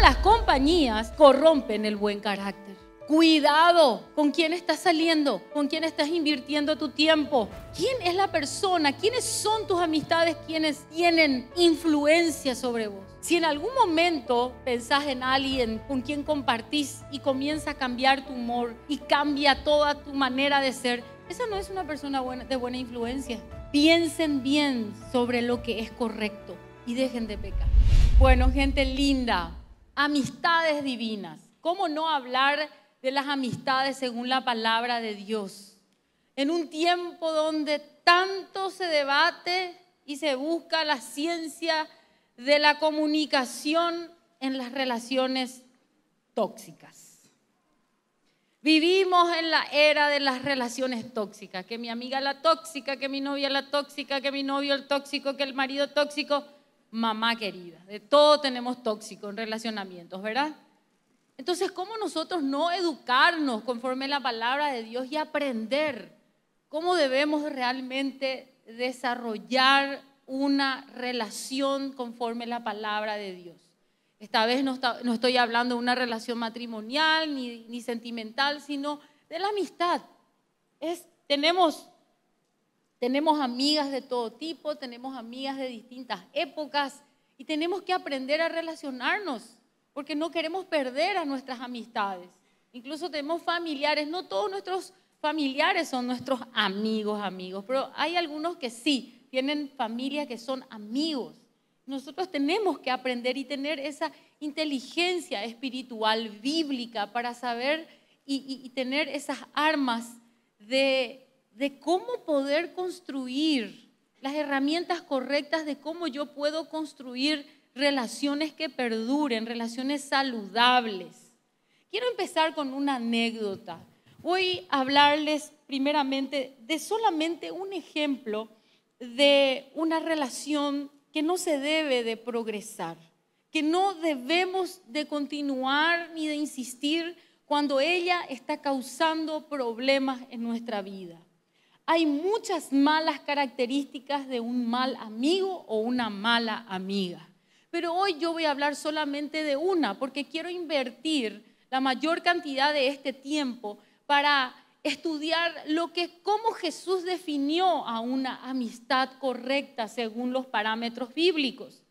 las compañías corrompen el buen carácter. Cuidado con quién estás saliendo, con quién estás invirtiendo tu tiempo, quién es la persona, quiénes son tus amistades, quiénes tienen influencia sobre vos. Si en algún momento pensás en alguien con quien compartís y comienza a cambiar tu humor y cambia toda tu manera de ser, esa no es una persona de buena influencia. Piensen bien sobre lo que es correcto y dejen de pecar. Bueno, gente linda, Amistades divinas. ¿Cómo no hablar de las amistades según la palabra de Dios? En un tiempo donde tanto se debate y se busca la ciencia de la comunicación en las relaciones tóxicas. Vivimos en la era de las relaciones tóxicas, que mi amiga la tóxica, que mi novia la tóxica, que mi novio el tóxico, que el marido tóxico mamá querida. De todo tenemos tóxico en relacionamientos, ¿verdad? Entonces, ¿cómo nosotros no educarnos conforme la palabra de Dios y aprender cómo debemos realmente desarrollar una relación conforme la palabra de Dios? Esta vez no, estoy hablando de una relación matrimonial ni, ni sentimental, sino de la amistad. tenemos tenemos amigas de todo tipo, tenemos amigas de distintas épocas y tenemos que aprender a relacionarnos porque no queremos perder a nuestras amistades. Incluso tenemos familiares, no todos nuestros familiares son nuestros amigos, amigos, pero hay algunos que sí, tienen familias que son amigos. Nosotros tenemos que aprender y tener esa inteligencia espiritual bíblica para saber y, y tener esas armas de de cómo poder construir las herramientas correctas de cómo yo puedo construir relaciones que perduren, relaciones saludables. Quiero empezar con una anécdota. Voy a hablarles primeramente de solamente un ejemplo de una relación que no se debe de progresar, que no debemos de continuar ni de insistir cuando ella está causando problemas en nuestra vida. Hay muchas malas características de un mal amigo o una mala amiga. Pero hoy yo voy a hablar solamente de una, porque quiero invertir la mayor cantidad de este tiempo para estudiar lo que cómo Jesús definió a una amistad correcta según los parámetros bíblicos.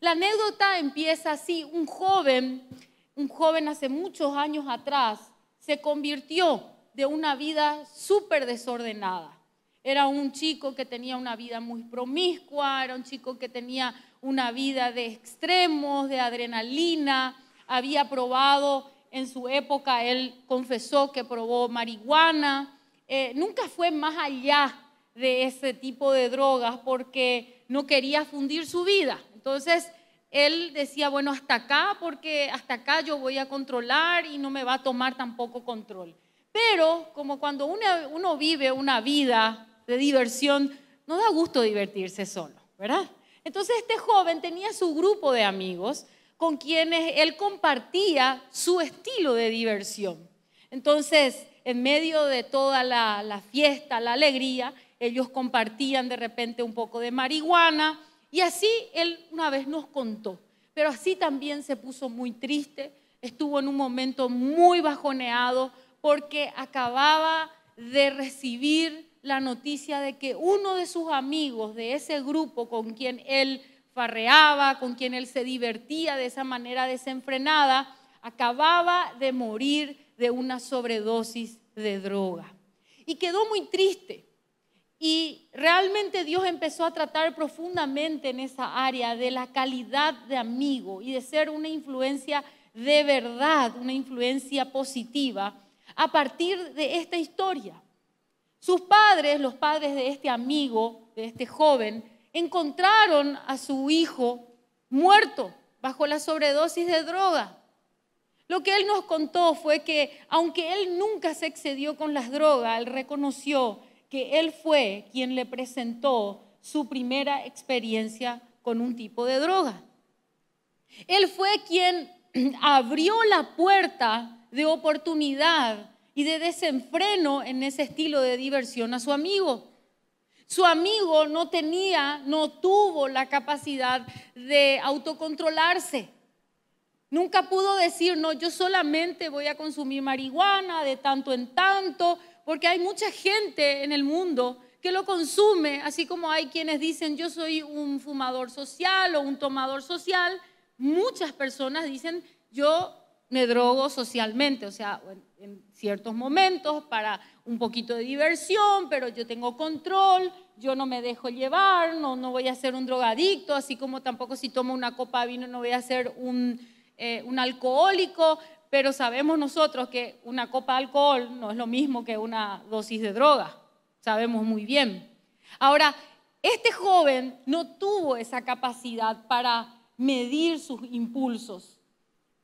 La anécdota empieza así, un joven, un joven hace muchos años atrás se convirtió de una vida súper desordenada. Era un chico que tenía una vida muy promiscua, era un chico que tenía una vida de extremos, de adrenalina, había probado en su época, él confesó que probó marihuana, eh, nunca fue más allá de ese tipo de drogas porque no quería fundir su vida. Entonces, él decía, bueno, hasta acá, porque hasta acá yo voy a controlar y no me va a tomar tampoco control. Pero como cuando uno vive una vida de diversión, no da gusto divertirse solo, ¿verdad? Entonces este joven tenía su grupo de amigos con quienes él compartía su estilo de diversión. Entonces, en medio de toda la fiesta, la alegría, ellos compartían de repente un poco de marihuana y así él una vez nos contó, pero así también se puso muy triste, estuvo en un momento muy bajoneado, porque acababa de recibir la noticia de que uno de sus amigos de ese grupo con quien él farreaba, con quien él se divertía de esa manera desenfrenada, acababa de morir de una sobredosis de droga. Y quedó muy triste. Y realmente Dios empezó a tratar profundamente en esa área de la calidad de amigo y de ser una influencia de verdad, una influencia positiva a partir de esta historia. Sus padres, los padres de este amigo, de este joven, encontraron a su hijo muerto bajo la sobredosis de droga. Lo que él nos contó fue que aunque él nunca se excedió con las drogas, él reconoció que él fue quien le presentó su primera experiencia con un tipo de droga. Él fue quien abrió la puerta de oportunidad y de desenfreno en ese estilo de diversión a su amigo. Su amigo no tenía, no tuvo la capacidad de autocontrolarse. Nunca pudo decir, no, yo solamente voy a consumir marihuana de tanto en tanto, porque hay mucha gente en el mundo que lo consume, así como hay quienes dicen, yo soy un fumador social o un tomador social, muchas personas dicen, yo me drogo socialmente, o sea, en, ciertos momentos para un poquito de diversión, pero yo tengo control, yo no me dejo llevar, no, no voy a ser un drogadicto, así como tampoco si tomo una copa de vino no voy a ser un, eh, un alcohólico, pero sabemos nosotros que una copa de alcohol no es lo mismo que una dosis de droga, sabemos muy bien. Ahora, este joven no tuvo esa capacidad para medir sus impulsos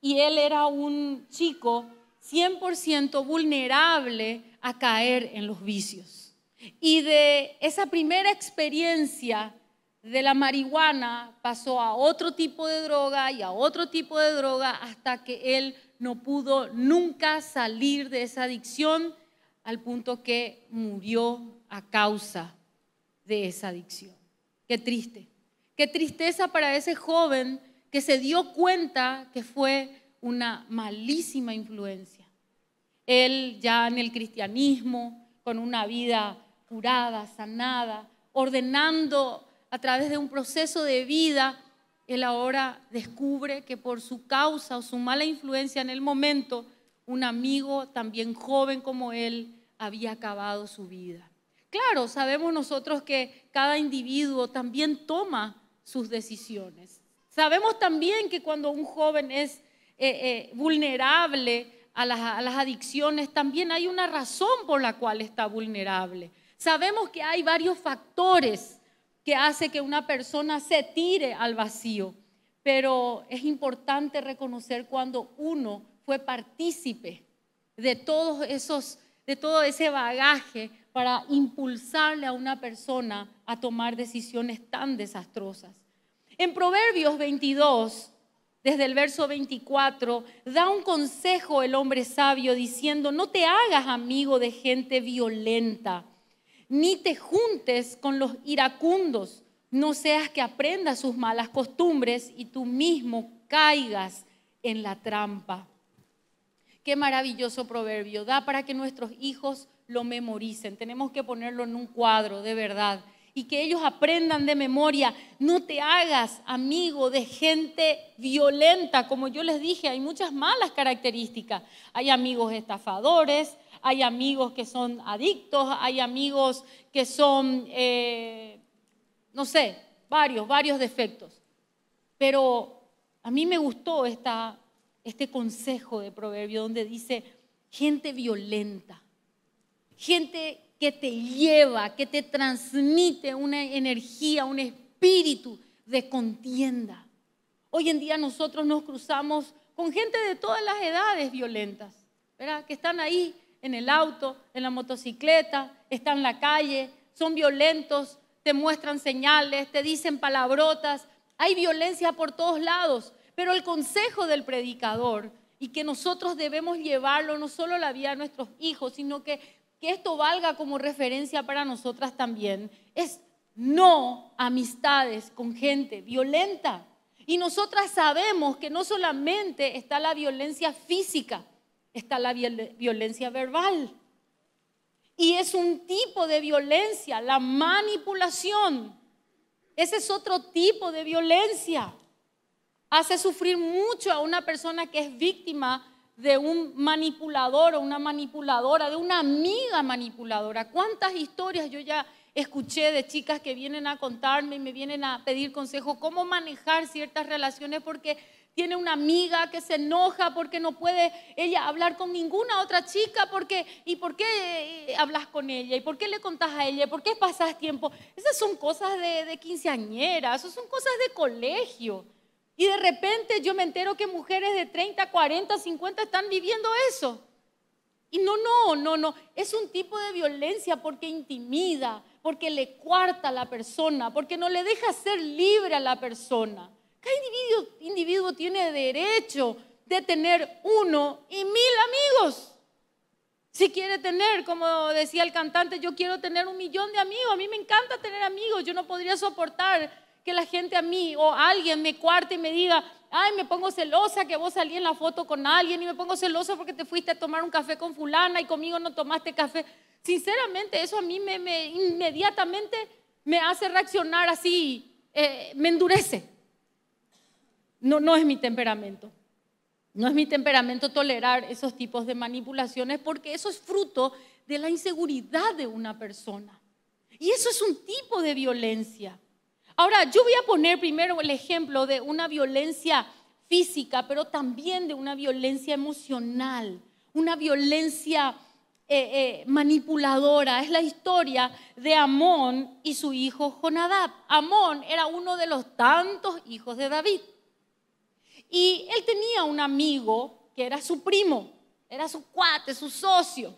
y él era un chico 100% vulnerable a caer en los vicios. Y de esa primera experiencia de la marihuana pasó a otro tipo de droga y a otro tipo de droga hasta que él no pudo nunca salir de esa adicción al punto que murió a causa de esa adicción. Qué triste. Qué tristeza para ese joven que se dio cuenta que fue una malísima influencia. Él ya en el cristianismo, con una vida curada, sanada, ordenando a través de un proceso de vida, él ahora descubre que por su causa o su mala influencia en el momento, un amigo también joven como él había acabado su vida. Claro, sabemos nosotros que cada individuo también toma sus decisiones. Sabemos también que cuando un joven es eh, eh, vulnerable a las, adicciones, también hay una razón por la cual está vulnerable. Sabemos que hay varios factores que hace que una persona se tire al vacío, pero es importante reconocer cuando uno fue partícipe de todo ese bagaje para impulsarle a una persona a tomar decisiones tan desastrosas. En Proverbios 22, desde el verso 24, da un consejo el hombre sabio diciendo, no te hagas amigo de gente violenta, ni te juntes con los iracundos, no seas que aprendas sus malas costumbres y tú mismo caigas en la trampa. Qué maravilloso proverbio, da para que nuestros hijos lo memoricen. Tenemos que ponerlo en un cuadro, de verdad y que ellos aprendan de memoria. No te hagas amigo de gente violenta. Como yo les dije, hay muchas malas características. Hay amigos estafadores, hay amigos que son adictos, hay amigos que son, eh, no sé, varios, varios defectos. Pero a mí me gustó esta, este consejo de proverbio donde dice, gente violenta, gente que te lleva, que te transmite una energía, un espíritu de contienda. Hoy en día nosotros nos cruzamos con gente de todas las edades violentas, ¿verdad? Que están ahí en el auto, en la motocicleta, están en la calle, son violentos, te muestran señales, te dicen palabrotas, hay violencia por todos lados, pero el consejo del predicador y que nosotros debemos llevarlo no solo a la vida de nuestros hijos, sino que que esto valga como referencia para nosotras también, es no amistades con gente violenta. Y nosotras sabemos que no solamente está la violencia física, está la violencia verbal. Y es un tipo de violencia, la manipulación. Ese es otro tipo de violencia. Hace sufrir mucho a una persona que es víctima de un manipulador o una manipuladora, de una amiga manipuladora. ¿Cuántas historias yo ya escuché de chicas que vienen a contarme y me vienen a pedir consejo cómo manejar ciertas relaciones porque tiene una amiga que se enoja porque no puede ella hablar con ninguna otra chica porque y por qué eh, hablas con ella y por qué le contás a ella por qué pasas tiempo esas son cosas de, de quinceañera, esas son cosas de colegio y de repente yo me entero que mujeres de 30, 40, 50 están viviendo eso. Y no, no, no, no. Es un tipo de violencia porque intimida, porque le cuarta a la persona, porque no le deja ser libre a la persona. Cada individuo, individuo tiene derecho de tener uno y mil amigos. Si quiere tener, como decía el cantante, yo quiero tener un millón de amigos. A mí me encanta tener amigos. Yo no podría soportar que la gente a mí o alguien me cuarte y me diga, ay, me pongo celosa que vos salí en la foto con alguien y me pongo celosa porque te fuiste a tomar un café con fulana y conmigo no tomaste café. Sinceramente, eso a mí me, inmediatamente me hace reaccionar así, eh, me endurece. No, no es mi temperamento. No es mi temperamento tolerar esos tipos de manipulaciones porque eso es fruto de la inseguridad de una persona. Y eso es un tipo de violencia. Ahora, yo voy a poner primero el ejemplo de una violencia física, pero también de una violencia emocional, una violencia eh, eh, manipuladora. Es la historia de Amón y su hijo Jonadab. Amón era uno de los tantos hijos de David. Y él tenía un amigo que era su primo, era su cuate, su socio.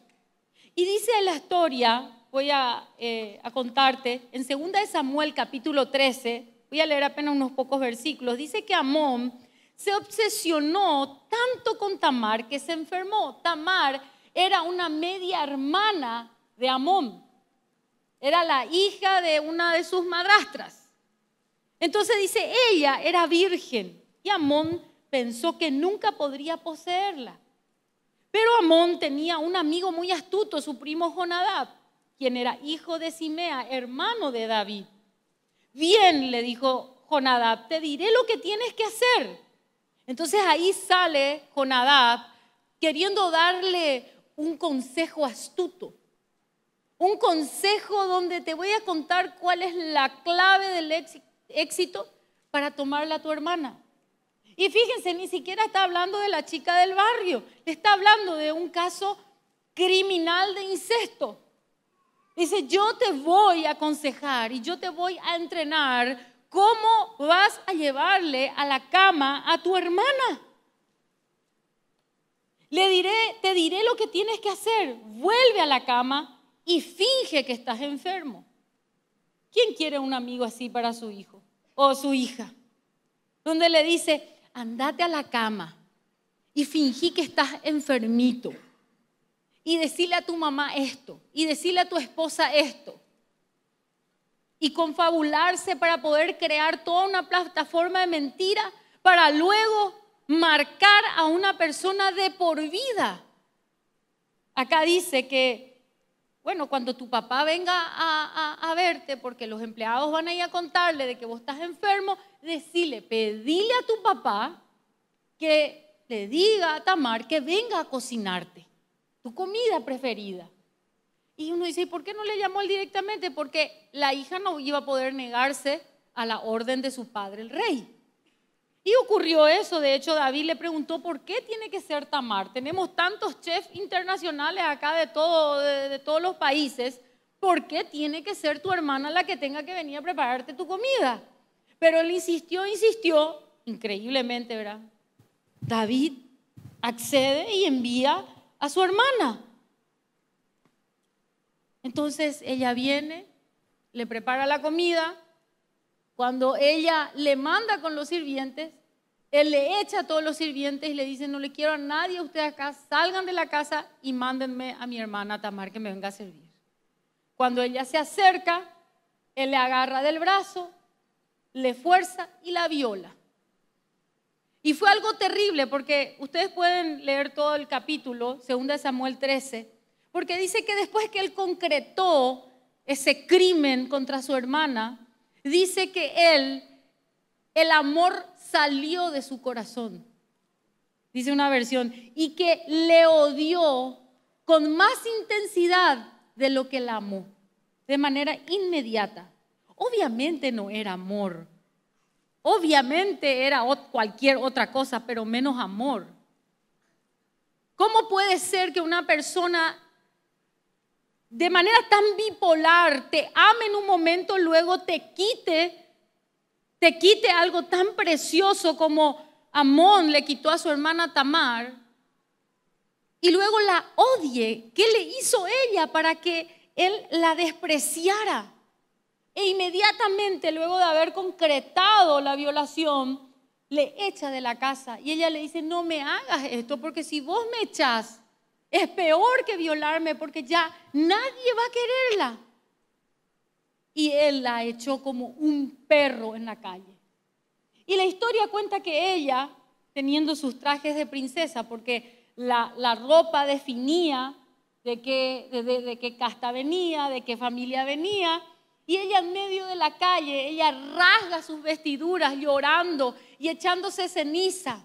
Y dice la historia voy eh, a, contarte. En 2 Samuel capítulo 13, voy a leer apenas unos pocos versículos, dice que Amón se obsesionó tanto con Tamar que se enfermó. Tamar era una media hermana de Amón, era la hija de una de sus madrastras. Entonces dice, ella era virgen y Amón pensó que nunca podría poseerla. Pero Amón tenía un amigo muy astuto, su primo Jonadab quien era hijo de Simea, hermano de David. Bien, le dijo Jonadab, te diré lo que tienes que hacer. Entonces ahí sale Jonadab queriendo darle un consejo astuto, un consejo donde te voy a contar cuál es la clave del éxito para tomarla a tu hermana. Y fíjense, ni siquiera está hablando de la chica del barrio, está hablando de un caso criminal de incesto. Dice, yo te voy a aconsejar y yo te voy a entrenar cómo vas a llevarle a la cama a tu hermana. Le diré, te diré lo que tienes que hacer. Vuelve a la cama y finge que estás enfermo. ¿Quién quiere un amigo así para su hijo o su hija? Donde le dice, andate a la cama y fingí que estás enfermito y decirle a tu mamá esto, y decirle a tu esposa esto, y confabularse para poder crear toda una plataforma de mentira para luego marcar a una persona de por vida. Acá dice que, bueno, cuando tu papá venga a, verte, porque los empleados van a ir a contarle de que vos estás enfermo, decile, pedile a tu papá que le diga a Tamar que venga a cocinarte tu comida preferida. Y uno dice, ¿y por qué no le llamó él directamente? Porque la hija no iba a poder negarse a la orden de su padre, el rey. Y ocurrió eso, de hecho David le preguntó, ¿por qué tiene que ser Tamar? Tenemos tantos chefs internacionales acá de, todo, todos los países, ¿por qué tiene que ser tu hermana la que tenga que venir a prepararte tu comida? Pero él insistió, insistió, increíblemente, ¿verdad? David accede y envía a su hermana. Entonces ella viene, le prepara la comida, cuando ella le manda con los sirvientes, él le echa a todos los sirvientes y le dice, no le quiero a nadie a ustedes acá, salgan de la casa y mándenme a mi hermana Tamar que me venga a servir. Cuando ella se acerca, él le agarra del brazo, le fuerza y la viola. Y fue algo terrible porque ustedes pueden leer todo el capítulo, 2 Samuel 13, porque dice que después que él concretó ese crimen contra su hermana, dice que él, el amor salió de su corazón, dice una versión, y que le odió con más intensidad de lo que la amó, de manera inmediata. Obviamente no era amor, Obviamente era cualquier otra cosa, pero menos amor. ¿Cómo puede ser que una persona de manera tan bipolar te ame en un momento, luego te quite, te quite algo tan precioso como Amón le quitó a su hermana Tamar y luego la odie? ¿Qué le hizo ella para que él la despreciara? E inmediatamente luego de haber concretado la violación, le echa de la casa. Y ella le dice, no me hagas esto, porque si vos me echás, es peor que violarme, porque ya nadie va a quererla. Y él la echó como un perro en la calle. Y la historia cuenta que ella, teniendo sus trajes de princesa, porque la, ropa definía de qué, de qué casta venía, de qué familia venía, y ella en medio de la calle, ella rasga sus vestiduras llorando y echándose ceniza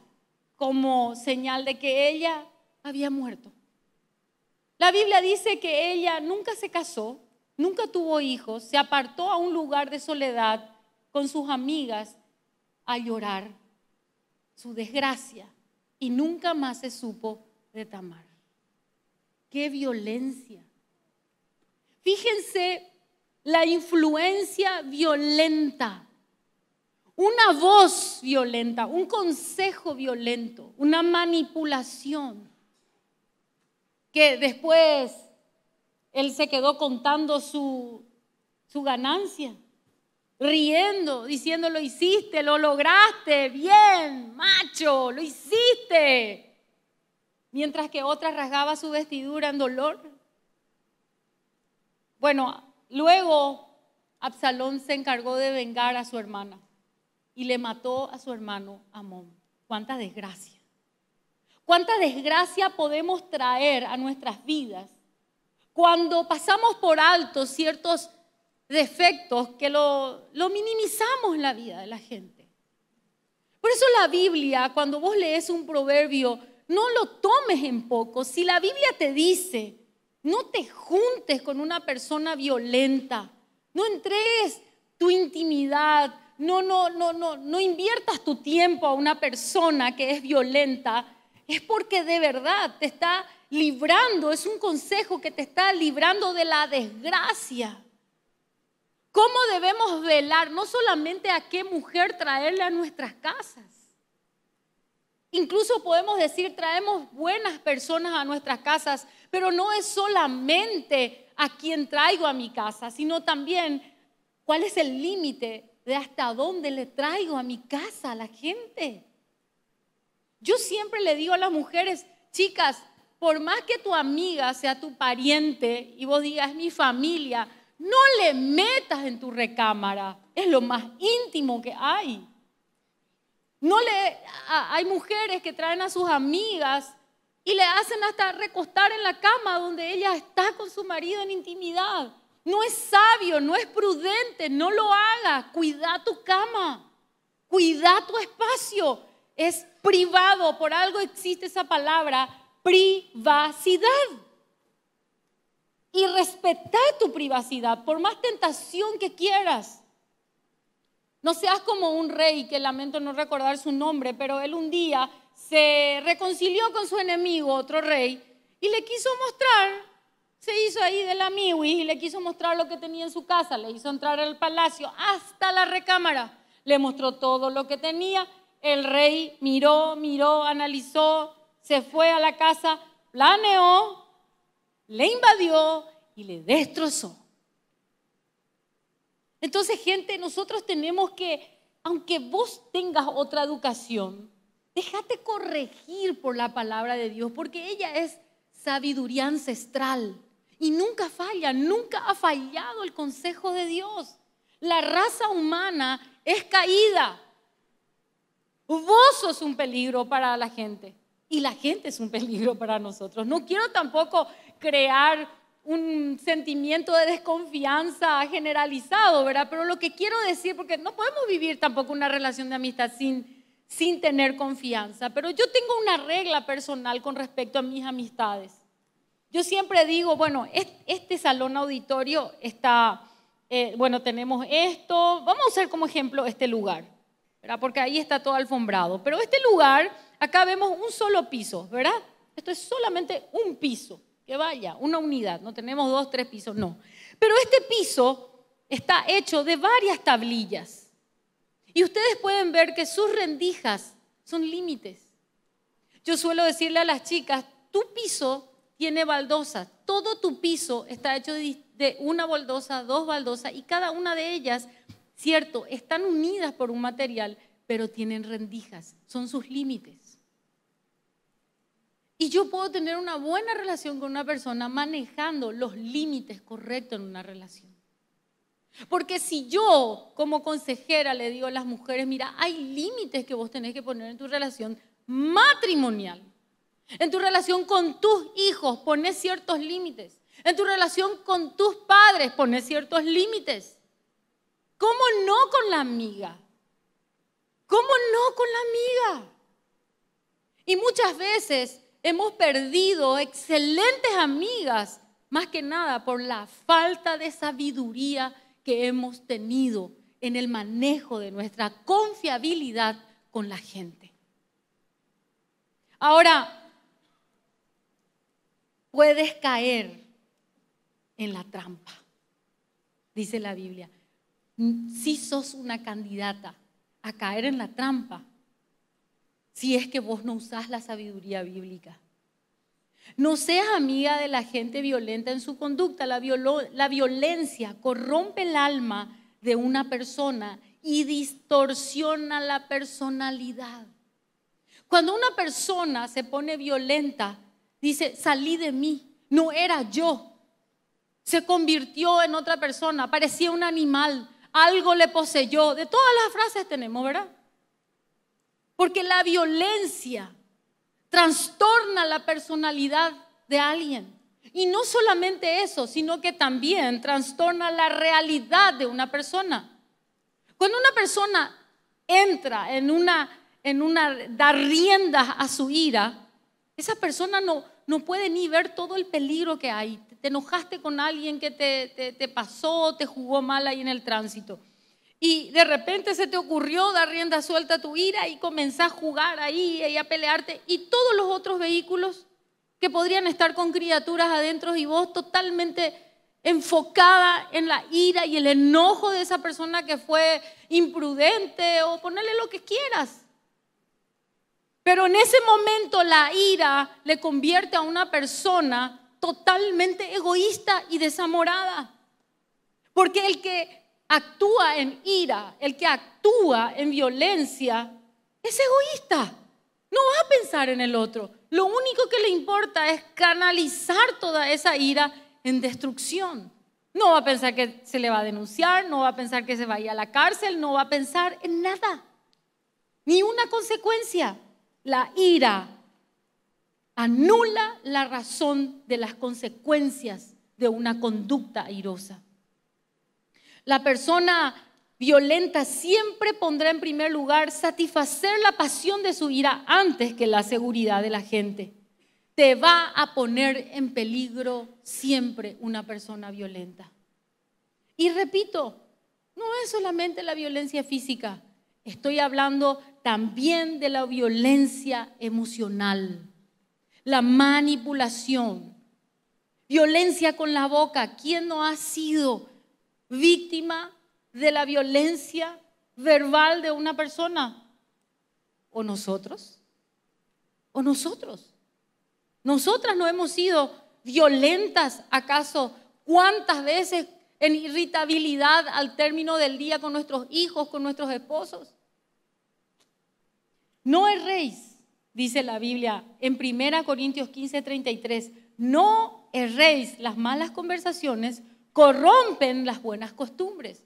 como señal de que ella había muerto. La Biblia dice que ella nunca se casó, nunca tuvo hijos, se apartó a un lugar de soledad con sus amigas a llorar su desgracia y nunca más se supo de Tamar. ¡Qué violencia! Fíjense la influencia violenta, una voz violenta, un consejo violento, una manipulación, que después él se quedó contando su, su ganancia, riendo, diciendo, lo hiciste, lo lograste, bien, macho, lo hiciste mientras que otra rasgaba su vestidura en dolor. Bueno, Luego, Absalón se encargó de vengar a su hermana y le mató a su hermano Amón. ¡Cuánta desgracia! ¿Cuánta desgracia podemos traer a nuestras vidas cuando pasamos por alto ciertos defectos que lo, minimizamos en la vida de la gente? Por eso la Biblia, cuando vos lees un proverbio, no lo tomes en poco. Si la Biblia te dice no te juntes con una persona violenta. No entregues tu intimidad. No, no, no, no, no inviertas tu tiempo a una persona que es violenta. Es porque de verdad te está librando. Es un consejo que te está librando de la desgracia. ¿Cómo debemos velar no solamente a qué mujer traerle a nuestras casas? Incluso podemos decir, traemos buenas personas a nuestras casas, pero no es solamente a quien traigo a mi casa, sino también cuál es el límite de hasta dónde le traigo a mi casa a la gente. Yo siempre le digo a las mujeres, chicas, por más que tu amiga sea tu pariente y vos digas, mi familia, no le metas en tu recámara. Es lo más íntimo que hay. No le, hay mujeres que traen a sus amigas y le hacen hasta recostar en la cama donde ella está con su marido en intimidad. No es sabio, no es prudente, no lo hagas. Cuida tu cama, cuida tu espacio. Es privado, por algo existe esa palabra, privacidad. Y respeta tu privacidad, por más tentación que quieras. No seas como un rey que lamento no recordar su nombre, pero él un día se reconcilió con su enemigo, otro rey, y le quiso mostrar, se hizo ahí de la miwi y le quiso mostrar lo que tenía en su casa, le hizo entrar al palacio hasta la recámara, le mostró todo lo que tenía, el rey miró, miró, analizó, se fue a la casa, planeó, le invadió y le destrozó. Entonces, gente, nosotros tenemos que, aunque vos tengas otra educación, Déjate corregir por la palabra de Dios, porque ella es sabiduría ancestral y nunca falla, nunca ha fallado el consejo de Dios. La raza humana es caída. Vos sos un peligro para la gente y la gente es un peligro para nosotros. No quiero tampoco crear un sentimiento de desconfianza generalizado, ¿verdad? Pero lo que quiero decir, porque no podemos vivir tampoco una relación de amistad sin sin tener confianza. Pero yo tengo una regla personal con respecto a mis amistades. Yo siempre digo, bueno, este salón auditorio está, eh, bueno, tenemos esto, vamos a usar como ejemplo este lugar, ¿verdad? Porque ahí está todo alfombrado. Pero este lugar, acá vemos un solo piso, ¿verdad? Esto es solamente un piso, que vaya, una unidad, no tenemos dos, tres pisos, no. Pero este piso está hecho de varias tablillas. Y ustedes pueden ver que sus rendijas son límites. Yo suelo decirle a las chicas, tu piso tiene baldosas, todo tu piso está hecho de una baldosa, dos baldosas, y cada una de ellas, cierto, están unidas por un material, pero tienen rendijas, son sus límites. Y yo puedo tener una buena relación con una persona manejando los límites correctos en una relación. Porque si yo como consejera le digo a las mujeres, mira, hay límites que vos tenés que poner en tu relación matrimonial, en tu relación con tus hijos, pones ciertos límites, en tu relación con tus padres, pones ciertos límites. ¿Cómo no con la amiga? ¿Cómo no con la amiga? Y muchas veces hemos perdido excelentes amigas, más que nada por la falta de sabiduría que hemos tenido en el manejo de nuestra confiabilidad con la gente. Ahora, puedes caer en la trampa, dice la Biblia. Si sos una candidata a caer en la trampa, si es que vos no usás la sabiduría bíblica. No seas amiga de la gente violenta en su conducta. La, violencia corrompe el alma de una persona y distorsiona la personalidad. Cuando una persona se pone violenta, dice, salí de mí, no era yo. Se convirtió en otra persona, parecía un animal, algo le poseyó. De todas las frases tenemos, ¿verdad? Porque la violencia trastorna la personalidad de alguien. Y no solamente eso, sino que también trastorna la realidad de una persona. Cuando una persona entra en una, en da rienda a su ira, esa persona no, puede ni ver todo el peligro que hay. Te enojaste con alguien que te, te pasó, te jugó mal ahí en el tránsito. Y de repente se te ocurrió dar rienda suelta a tu ira y comenzar a jugar ahí y a pelearte. Y todos los otros vehículos que podrían estar con criaturas adentro y vos totalmente enfocada en la ira y el enojo de esa persona que fue imprudente o ponerle lo que quieras. Pero en ese momento la ira le convierte a una persona totalmente egoísta y desamorada. Porque el que actúa en ira, el que actúa en violencia, es egoísta. No va a pensar en el otro. Lo único que le importa es canalizar toda esa ira en destrucción. No va a pensar que se le va a denunciar, no va a pensar que se va a ir a la cárcel, no va a pensar en nada. Ni una consecuencia. La ira anula la razón de las consecuencias de una conducta airosa. La persona violenta siempre pondrá en primer lugar satisfacer la pasión de su ira antes que la seguridad de la gente. Te va a poner en peligro siempre una persona violenta. Y repito, no es solamente la violencia física, estoy hablando también de la violencia emocional, la manipulación, violencia con la boca. ¿Quién no ha sido? víctima de la violencia verbal de una persona? ¿O nosotros? ¿O nosotros? ¿Nosotras no hemos sido violentas acaso? ¿Cuántas veces en irritabilidad al término del día con nuestros hijos, con nuestros esposos? No erréis, dice la Biblia en 1 Corintios 15, 33. No erréis las malas conversaciones corrompen las buenas costumbres.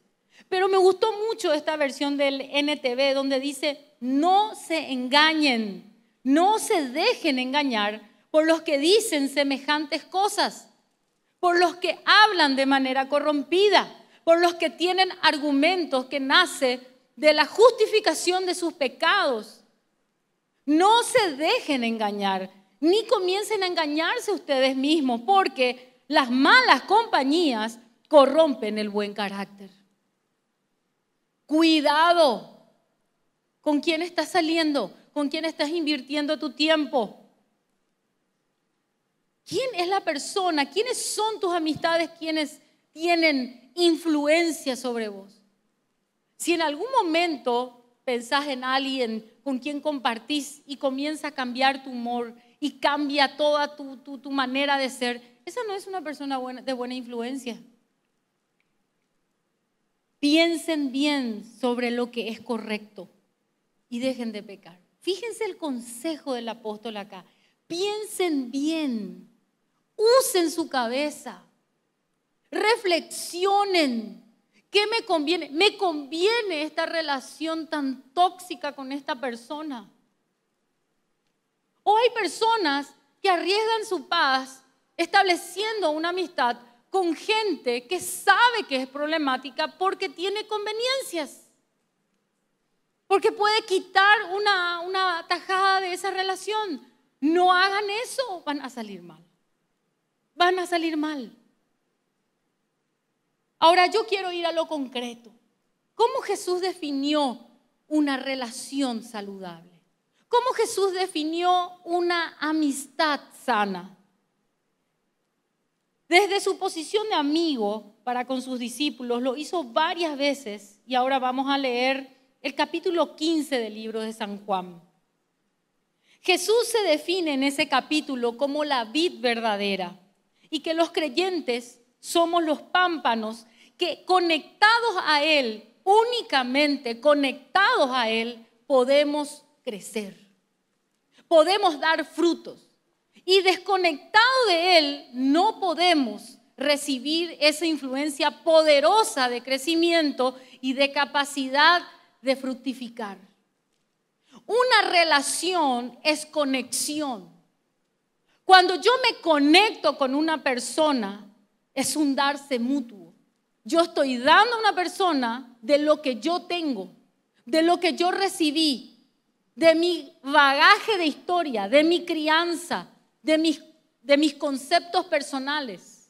Pero me gustó mucho esta versión del NTV donde dice, no se engañen, no se dejen engañar por los que dicen semejantes cosas, por los que hablan de manera corrompida, por los que tienen argumentos que nacen de la justificación de sus pecados. No se dejen engañar, ni comiencen a engañarse ustedes mismos, porque las malas compañías corrompen el buen carácter. Cuidado con quién estás saliendo, con quién estás invirtiendo tu tiempo. ¿Quién es la persona? ¿Quiénes son tus amistades? ¿Quienes tienen influencia sobre vos? Si en algún momento pensás en alguien con quien compartís y comienza a cambiar tu humor, y cambia toda tu, manera de ser, esa no es una persona buena, de buena influencia. Piensen bien sobre lo que es correcto y dejen de pecar. Fíjense el consejo del apóstol acá. Piensen bien, usen su cabeza, reflexionen. ¿Qué me conviene? Me conviene esta relación tan tóxica con esta persona. O hay personas que arriesgan su paz estableciendo una amistad con gente que sabe que es problemática porque tiene conveniencias. Porque puede quitar una, una tajada de esa relación. No hagan eso, van a salir mal. Van a salir mal. Ahora yo quiero ir a lo concreto. ¿Cómo Jesús definió una relación saludable? ¿Cómo Jesús definió una amistad sana? Desde su posición de amigo para con sus discípulos, lo hizo varias veces y ahora vamos a leer el capítulo 15 del libro de San Juan. Jesús se define en ese capítulo como la vid verdadera y que los creyentes somos los pámpanos que conectados a Él, únicamente conectados a Él, podemos crecer, podemos dar frutos. Y desconectado de Él no podemos recibir esa influencia poderosa de crecimiento y de capacidad de fructificar. Una relación es conexión. Cuando yo me conecto con una persona, es un darse mutuo. Yo estoy dando a una persona de lo que yo tengo, de lo que yo recibí, de mi bagaje de historia, de mi crianza, de mis, conceptos personales.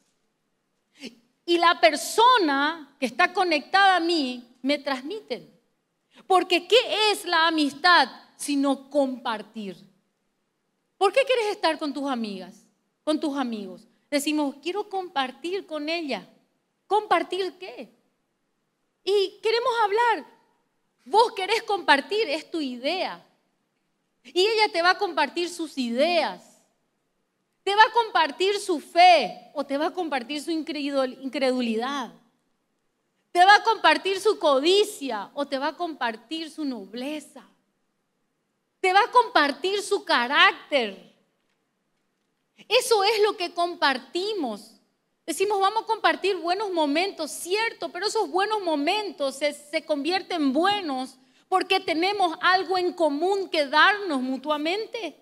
Y la persona que está conectada a mí me transmite Porque ¿qué es la amistad sino compartir? ¿Por qué quieres estar con tus amigas, con tus amigos? Decimos, quiero compartir con ella. ¿Compartir qué? Y queremos hablar. Vos querés compartir, es tu idea, y ella te va a compartir sus ideas, te va a compartir su fe o te va a compartir su incredulidad, te va a compartir su codicia o te va a compartir su nobleza, te va a compartir su carácter. Eso es lo que compartimos. Decimos, vamos a compartir buenos momentos, cierto, pero esos buenos momentos se, se convierten buenos porque tenemos algo en común que darnos mutuamente.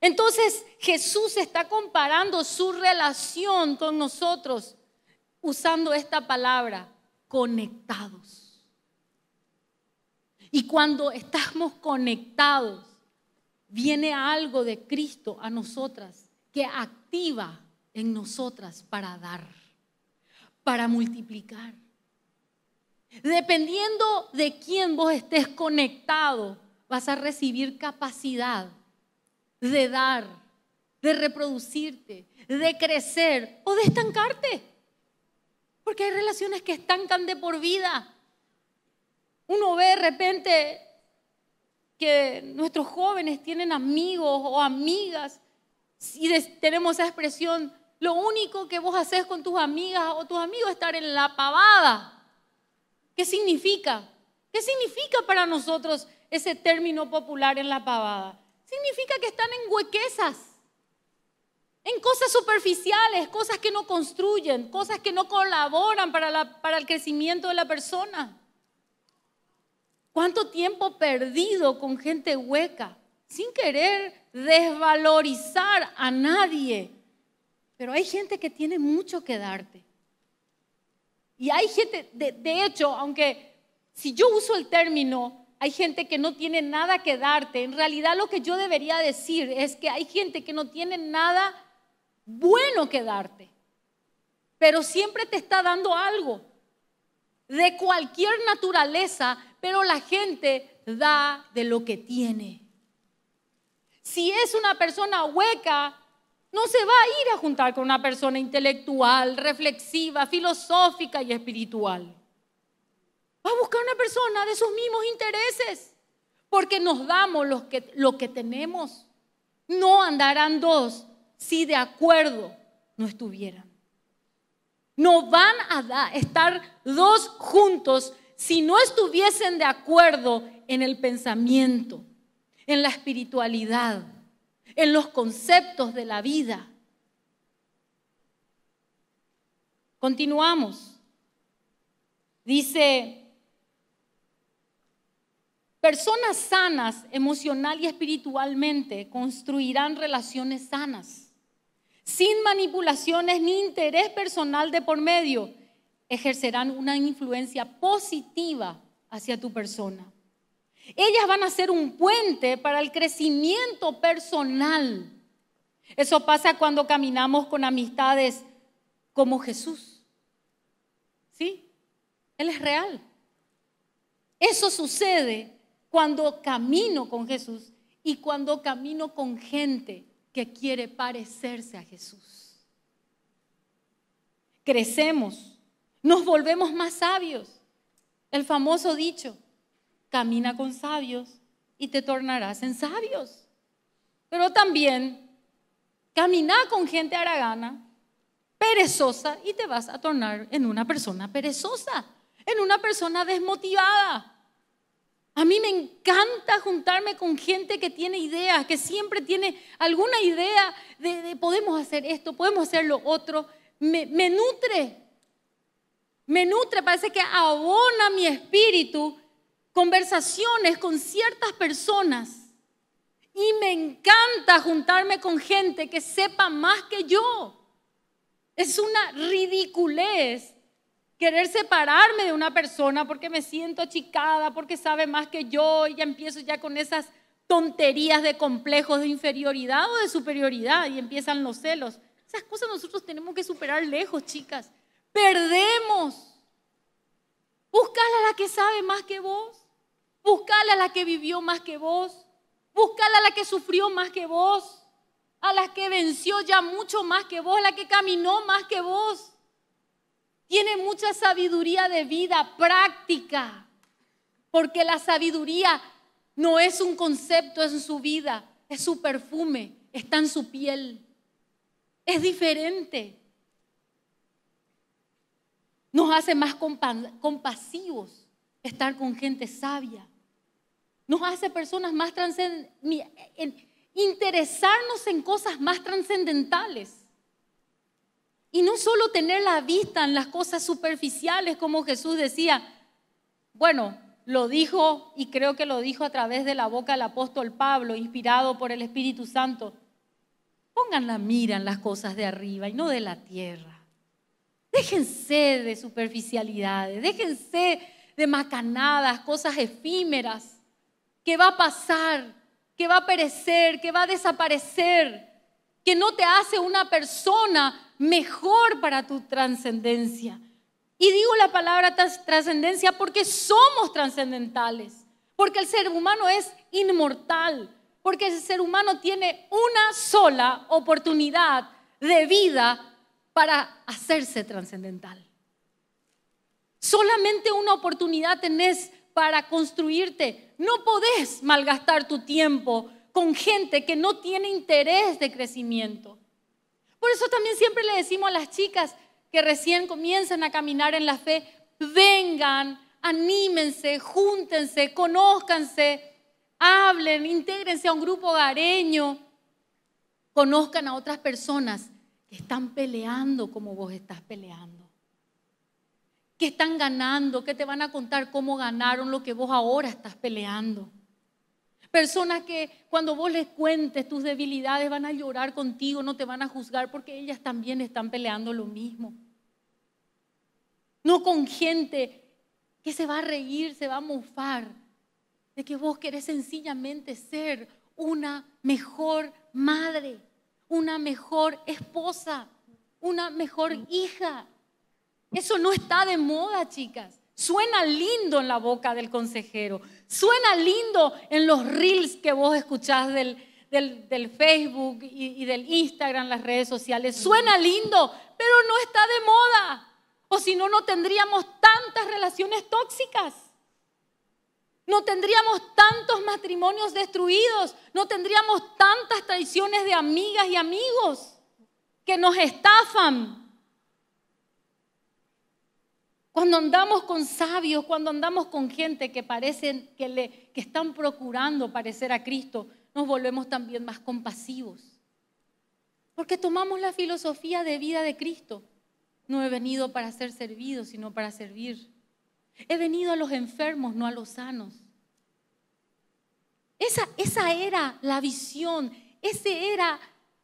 Entonces Jesús está comparando su relación con nosotros usando esta palabra, conectados. Y cuando estamos conectados, viene algo de Cristo a nosotras que activa en nosotras para dar, para multiplicar. Dependiendo de quién vos estés conectado, vas a recibir capacidad de dar, de reproducirte, de crecer o de estancarte. Porque hay relaciones que estancan de por vida. Uno ve de repente que nuestros jóvenes tienen amigos o amigas y tenemos esa expresión, lo único que vos haces con tus amigas o tus amigos es estar en la pavada. ¿Qué significa? ¿Qué significa para nosotros ese término popular en la pavada? Significa que están en huequezas, en cosas superficiales, cosas que no construyen, cosas que no colaboran para, para el crecimiento de la persona. ¿Cuánto tiempo perdido con gente hueca, sin querer desvalorizar a nadie? Pero hay gente que tiene mucho que darte. Y hay gente, de, hecho, aunque si yo uso el término, hay gente que no tiene nada que darte, en realidad lo que yo debería decir es que hay gente que no tiene nada bueno que darte, pero siempre te está dando algo de cualquier naturaleza, pero la gente da de lo que tiene. Si es una persona hueca, no se va a ir a juntar con una persona intelectual, reflexiva, filosófica y espiritual. Va a buscar una persona de sus mismos intereses, porque nos damos lo que, lo que tenemos. No andarán dos si de acuerdo no estuvieran. No van a estar dos juntos si no estuviesen de acuerdo en el pensamiento, en la espiritualidad, en los conceptos de la vida. Continuamos. Dice, personas sanas emocional y espiritualmente construirán relaciones sanas, sin manipulaciones ni interés personal de por medio, ejercerán una influencia positiva hacia tu persona. Ellas van a ser un puente para el crecimiento personal. Eso pasa cuando caminamos con amistades como Jesús. ¿Sí? Él es real. Eso sucede cuando camino con Jesús y cuando camino con gente que quiere parecerse a Jesús. Crecemos, nos volvemos más sabios. El famoso dicho, camina con sabios y te tornarás en sabios. Pero también camina con gente aragana, perezosa, y te vas a tornar en una persona perezosa, en una persona desmotivada. A mí me encanta juntarme con gente que tiene ideas, que siempre tiene alguna idea de, podemos hacer esto, podemos hacer lo otro. me nutre, me nutre, parece que abona mi espíritu conversaciones con ciertas personas y me encanta juntarme con gente que sepa más que yo. Es una ridiculez querer separarme de una persona porque me siento achicada, porque sabe más que yo y ya empiezo ya con esas tonterías de complejos de inferioridad o de superioridad y empiezan los celos. Esas cosas nosotros tenemos que superar lejos, chicas. Perdemos. a la que sabe más que vos. Buscala a la que vivió más que vos. Buscala a la que sufrió más que vos. A la que venció ya mucho más que vos. A la que caminó más que vos. Tiene mucha sabiduría de vida práctica. Porque la sabiduría no es un concepto, en su vida. Es su perfume. Está en su piel. Es diferente nos hace más compasivos estar con gente sabia nos hace personas más interesarnos en cosas más trascendentales. Y no solo tener la vista en las cosas superficiales, como Jesús decía, bueno, lo dijo y creo que lo dijo a través de la boca del apóstol Pablo, inspirado por el Espíritu Santo. Pongan la mira en las cosas de arriba y no de la tierra. Déjense de superficialidades, déjense de macanadas, cosas efímeras que va a pasar, que va a perecer, que va a desaparecer, que no te hace una persona mejor para tu trascendencia. Y digo la palabra trascendencia porque somos trascendentales, porque el ser humano es inmortal, porque el ser humano tiene una sola oportunidad de vida para hacerse trascendental. Solamente una oportunidad tenés para construirte. No podés malgastar tu tiempo con gente que no tiene interés de crecimiento. Por eso también siempre le decimos a las chicas que recién comienzan a caminar en la fe, vengan, anímense, júntense, conozcanse, hablen, intégrense a un grupo hogareño, conozcan a otras personas que están peleando como vos estás peleando están ganando, que te van a contar cómo ganaron lo que vos ahora estás peleando. Personas que cuando vos les cuentes tus debilidades van a llorar contigo, no te van a juzgar porque ellas también están peleando lo mismo. No con gente que se va a reír, se va a mofar de que vos querés sencillamente ser una mejor madre, una mejor esposa, una mejor hija. Eso no está de moda, chicas. Suena lindo en la boca del consejero. Suena lindo en los reels que vos escuchás del, Facebook y, y, del Instagram, las redes sociales. Suena lindo, pero no está de moda. O si no, no tendríamos tantas relaciones tóxicas. No tendríamos tantos matrimonios destruidos. No tendríamos tantas traiciones de amigas y amigos que nos estafan cuando andamos con sabios, cuando andamos con gente que parecen que, le, que están procurando parecer a Cristo, nos volvemos también más compasivos. Porque tomamos la filosofía de vida de Cristo. No he venido para ser servido, sino para servir. He venido a los enfermos, no a los sanos. esa era la visión, ese era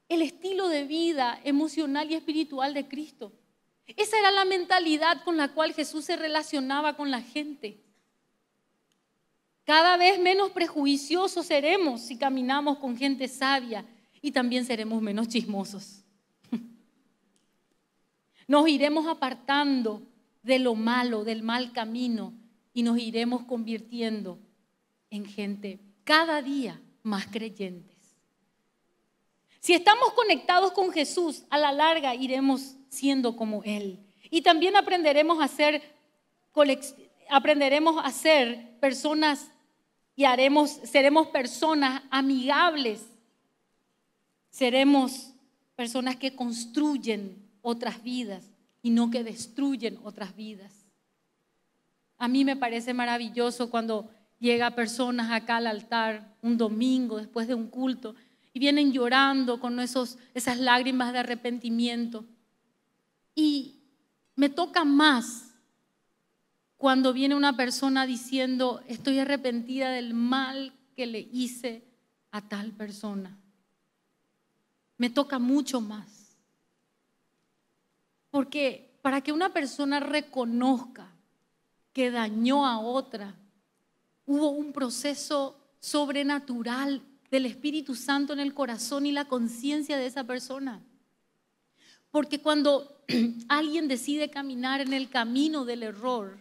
el estilo de vida emocional y espiritual de Cristo. Esa era la mentalidad con la cual Jesús se relacionaba con la gente. Cada vez menos prejuiciosos seremos si caminamos con gente sabia y también seremos menos chismosos. Nos iremos apartando de lo malo, del mal camino y nos iremos convirtiendo en gente cada día más creyentes. Si estamos conectados con Jesús, a la larga iremos siendo como Él. Y también aprenderemos a ser, aprenderemos a ser personas y haremos, seremos personas amigables. Seremos personas que construyen otras vidas y no que destruyen otras vidas. A mí me parece maravilloso cuando llega personas acá al altar un domingo después de un culto y vienen llorando con esas lágrimas de arrepentimiento. Y me toca más cuando viene una persona diciendo, estoy arrepentida del mal que le hice a tal persona. Me toca mucho más. Porque para que una persona reconozca que dañó a otra, hubo un proceso sobrenatural del Espíritu Santo en el corazón y la conciencia de esa persona. Porque cuando alguien decide caminar en el camino del error,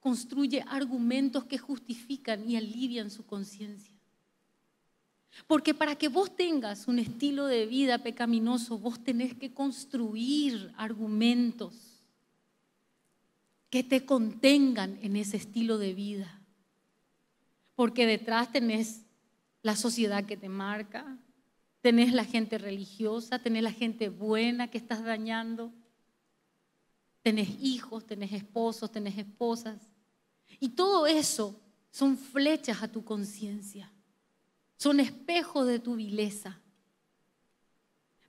construye argumentos que justifican y alivian su conciencia. Porque para que vos tengas un estilo de vida pecaminoso, vos tenés que construir argumentos que te contengan en ese estilo de vida. Porque detrás tenés la sociedad que te marca, tenés la gente religiosa, tenés la gente buena que estás dañando, tenés hijos, tenés esposos, tenés esposas. Y todo eso son flechas a tu conciencia, son espejos de tu vileza.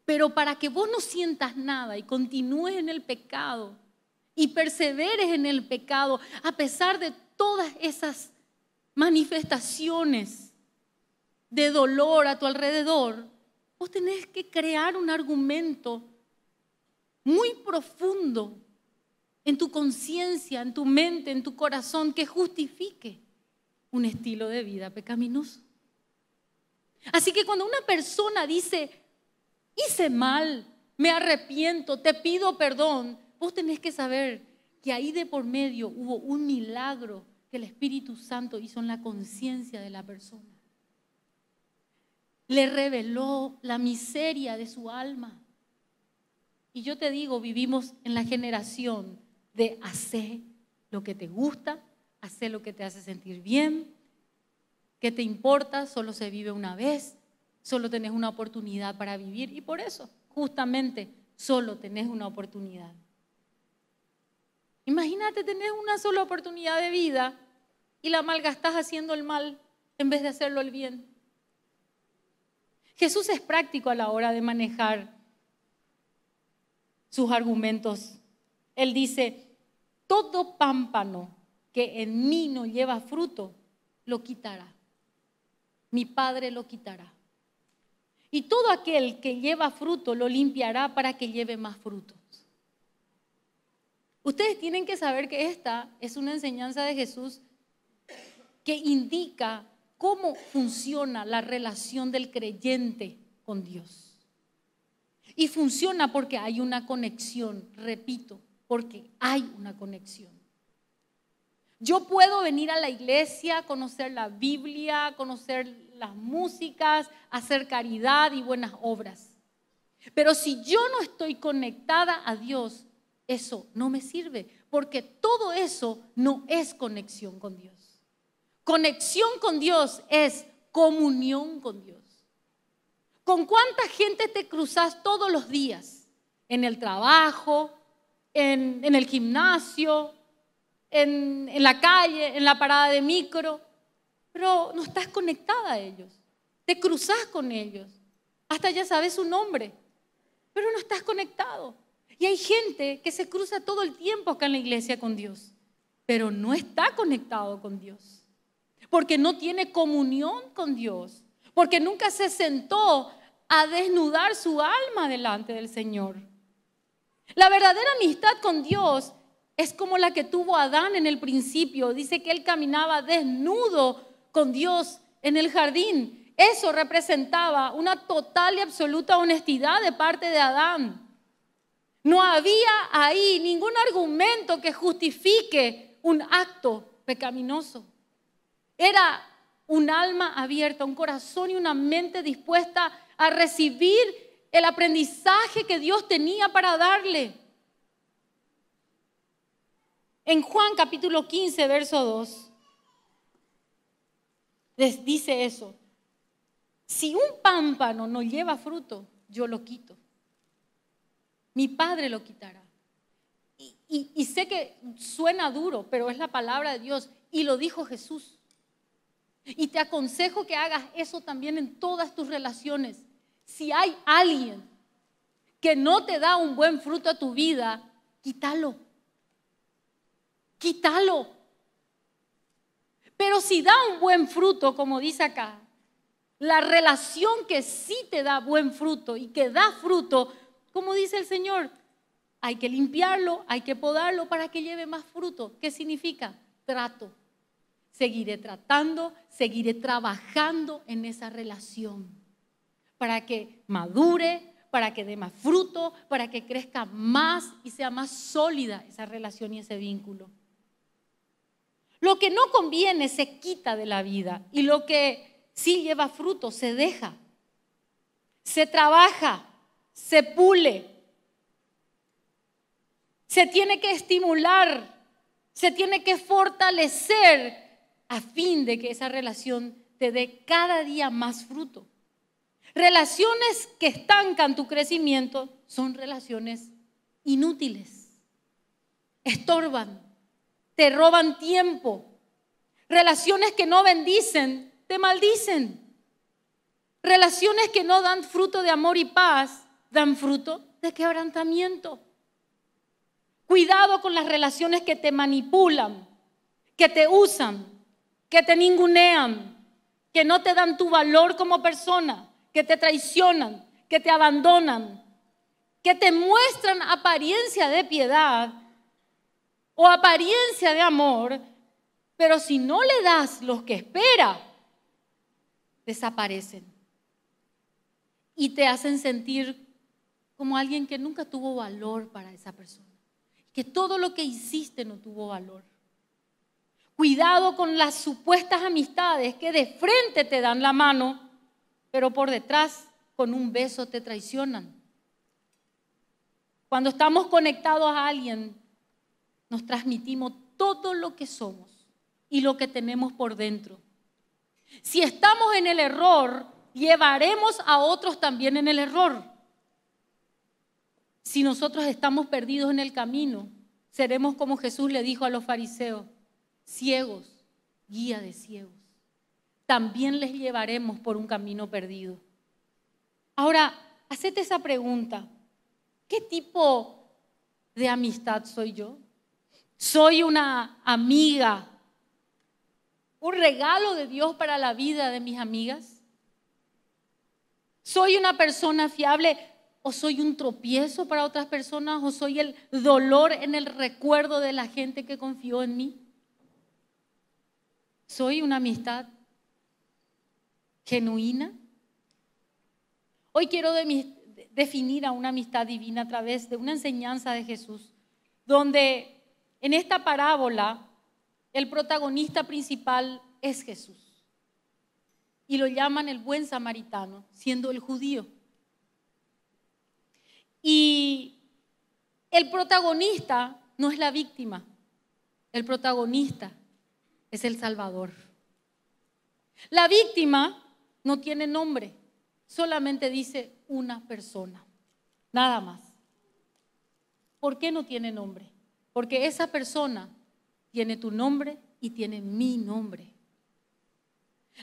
Pero para que vos no sientas nada y continúes en el pecado y perseveres en el pecado, a pesar de todas esas manifestaciones de dolor a tu alrededor, Vos tenés que crear un argumento muy profundo en tu conciencia, en tu mente, en tu corazón, que justifique un estilo de vida pecaminoso. Así que cuando una persona dice, hice mal, me arrepiento, te pido perdón, vos tenés que saber que ahí de por medio hubo un milagro que el Espíritu Santo hizo en la conciencia de la persona le reveló la miseria de su alma. Y yo te digo, vivimos en la generación de hacer lo que te gusta, hacer lo que te hace sentir bien, que te importa, solo se vive una vez, solo tenés una oportunidad para vivir y por eso, justamente, solo tenés una oportunidad. Imagínate tenés una sola oportunidad de vida y la malgastás haciendo el mal en vez de hacerlo el bien. Jesús es práctico a la hora de manejar sus argumentos. Él dice, todo pámpano que en mí no lleva fruto, lo quitará. Mi Padre lo quitará. Y todo aquel que lleva fruto lo limpiará para que lleve más frutos. Ustedes tienen que saber que esta es una enseñanza de Jesús que indica cómo funciona la relación del creyente con Dios. Y funciona porque hay una conexión, repito, porque hay una conexión. Yo puedo venir a la iglesia, conocer la Biblia, conocer las músicas, hacer caridad y buenas obras. Pero si yo no estoy conectada a Dios, eso no me sirve, porque todo eso no es conexión con Dios. Conexión con Dios es comunión con Dios. ¿Con cuánta gente te cruzas todos los días? En el trabajo, en, el gimnasio, en, en la calle, en la parada de micro, pero no estás conectada a ellos. Te cruzas con ellos. Hasta ya sabes su nombre, pero no estás conectado. Y hay gente que se cruza todo el tiempo acá en la iglesia con Dios, pero no está conectado con Dios porque no tiene comunión con Dios, porque nunca se sentó a desnudar su alma delante del Señor. La verdadera amistad con Dios es como la que tuvo Adán en el principio. Dice que él caminaba desnudo con Dios en el jardín. Eso representaba una total y absoluta honestidad de parte de Adán. No había ahí ningún argumento que justifique un acto pecaminoso. Era un alma abierta, un corazón y una mente dispuesta a recibir el aprendizaje que Dios tenía para darle. En Juan capítulo 15, verso 2, les dice eso. Si un pámpano no lleva fruto, yo lo quito. Mi padre lo quitará. Y, y sé que suena duro, pero es la palabra de Dios. Y lo dijo Jesús. Y te aconsejo que hagas eso también en todas tus relaciones. Si hay alguien que no te da un buen fruto a tu vida, quítalo. Quítalo. Pero si da un buen fruto, como dice acá, la relación que sí te da buen fruto y que da fruto, como dice el Señor, hay que limpiarlo, hay que podarlo para que lleve más fruto. ¿Qué significa? Trato seguiré tratando, seguiré trabajando en esa relación para que madure, para que dé más fruto, para que crezca más y sea más sólida esa relación y ese vínculo. Lo que no conviene se quita de la vida y lo que sí lleva fruto se deja, se trabaja, se pule, se tiene que estimular, se tiene que fortalecer a fin de que esa relación te dé cada día más fruto. Relaciones que estancan tu crecimiento son relaciones inútiles, estorban, te roban tiempo. Relaciones que no bendicen, te maldicen. Relaciones que no dan fruto de amor y paz, dan fruto de quebrantamiento. Cuidado con las relaciones que te manipulan, que te usan, que te ningunean, que no te dan tu valor como persona, que te traicionan, que te abandonan, que te muestran apariencia de piedad o apariencia de amor, pero si no le das lo que espera, desaparecen y te hacen sentir como alguien que nunca tuvo valor para esa persona, que todo lo que hiciste no tuvo valor. Cuidado con las supuestas amistades que de frente te dan la mano, pero por detrás con un beso te traicionan. Cuando estamos conectados a alguien, nos transmitimos todo lo que somos y lo que tenemos por dentro. Si estamos en el error, llevaremos a otros también en el error. Si nosotros estamos perdidos en el camino, seremos como Jesús le dijo a los fariseos, ciegos, guía de ciegos. También les llevaremos por un camino perdido. Ahora, hacete esa pregunta. ¿Qué tipo de amistad soy yo? ¿Soy una amiga? ¿Un regalo de Dios para la vida de mis amigas? ¿Soy una persona fiable? o soy un tropiezo para otras personas, o soy el dolor en el recuerdo de la gente que confió en mí. ¿Soy una amistad genuina? Hoy quiero definir a una amistad divina a través de una enseñanza de Jesús, donde en esta parábola el protagonista principal es Jesús. Y lo llaman el buen samaritano, siendo el judío. Y el protagonista no es la víctima, el protagonista es el Salvador. La víctima no tiene nombre, solamente dice una persona, nada más. ¿Por qué no tiene nombre? Porque esa persona tiene tu nombre y tiene mi nombre.